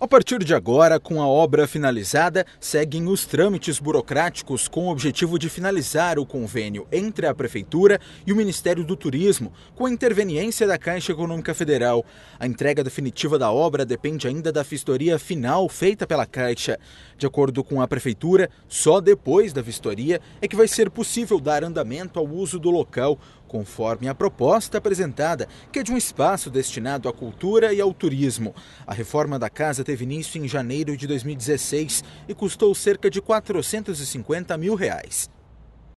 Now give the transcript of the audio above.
A partir de agora, com a obra finalizada, seguem os trâmites burocráticos com o objetivo de finalizar o convênio entre a Prefeitura e o Ministério do Turismo, com a interveniência da Caixa Econômica Federal. A entrega definitiva da obra depende ainda da vistoria final feita pela Caixa. De acordo com a Prefeitura, só depois da vistoria é que vai ser possível dar andamento ao uso do local, conforme a proposta apresentada, que é de um espaço destinado à cultura e ao turismo. A reforma da casa teve início em janeiro de 2016 e custou cerca de 450 mil reais.